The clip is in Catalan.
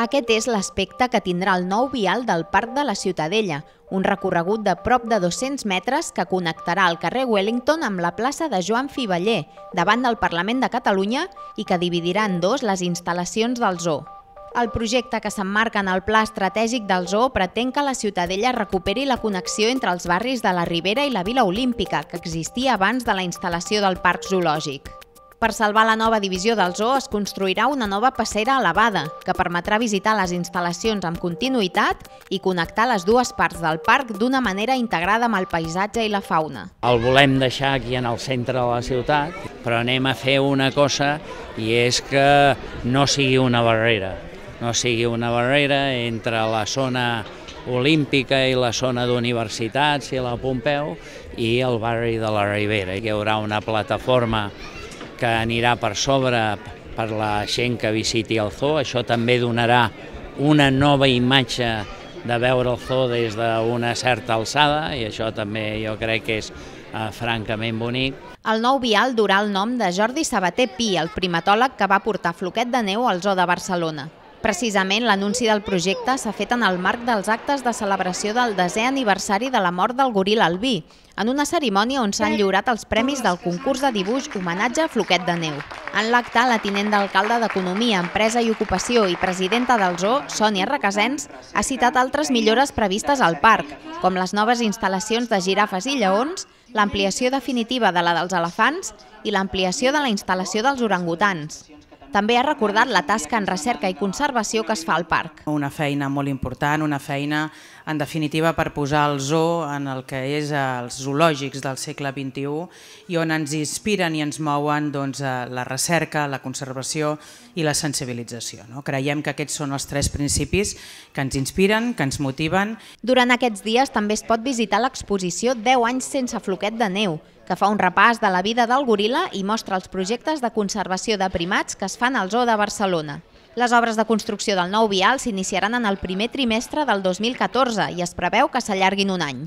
Aquest és l'aspecte que tindrà el nou vial del Parc de la Ciutadella, un recorregut de prop de 200 metres que connectarà el carrer Wellington amb la plaça de Joan Fiveller, davant del Parlament de Catalunya, i que dividirà en dos les instal·lacions del zoo. El projecte que s'emmarca en el Pla Estratègic del Zoo pretén que la Ciutadella recuperi la connexió entre els barris de la Ribera i la Vila Olímpica, que existia abans de la instal·lació del Parc Zoològic. Per salvar la nova divisió del zoo es construirà una nova passera elevada que permetrà visitar les instal·lacions amb continuïtat i connectar les dues parts del parc d'una manera integrada amb el paisatge i la fauna. El volem deixar aquí en el centre de la ciutat, però anem a fer una cosa i és que no sigui una barrera, no sigui una barrera entre la zona olímpica i la zona d'universitats i la Pompeu i el barri de la Ribera. Hi haurà una plataforma que anirà per sobre per la gent que visiti el zoo. Això també donarà una nova imatge de veure el zoo des d'una certa alçada i això també jo crec que és eh, francament bonic. El nou vial durà el nom de Jordi Sabater Pi, el primatòleg que va portar floquet de neu al zoo de Barcelona. Precisament, l'anunci del projecte s'ha fet en el marc dels actes de celebració del desè aniversari de la mort del goril albí, en una cerimònia on s'han lliurat els premis del concurs de dibuix Homenatge a Floquet de Neu. En l'acte, la tinent d'alcalde d'Economia, Empresa i Ocupació i presidenta del Zoo, Sònia Requesens, ha citat altres millores previstes al parc, com les noves instal·lacions de girafes i lleons, l'ampliació definitiva de la dels elefants i l'ampliació de la instal·lació dels orangutans. També ha recordat la tasca en recerca i conservació que es fa al parc. Una feina molt important, una feina en definitiva per posar el zoo en el que és els zoològics del segle XXI i on ens inspiren i ens mouen doncs, eh, la recerca, la conservació i la sensibilització. No? Creiem que aquests són els tres principis que ens inspiren, que ens motiven. Durant aquests dies també es pot visitar l'exposició 10 anys sense floquet de neu, que fa un repàs de la vida del goril·la i mostra els projectes de conservació de primats que es fan al Zoo de Barcelona. Les obres de construcció del nou vial s'iniciaran en el primer trimestre del 2014 i es preveu que s'allarguin un any.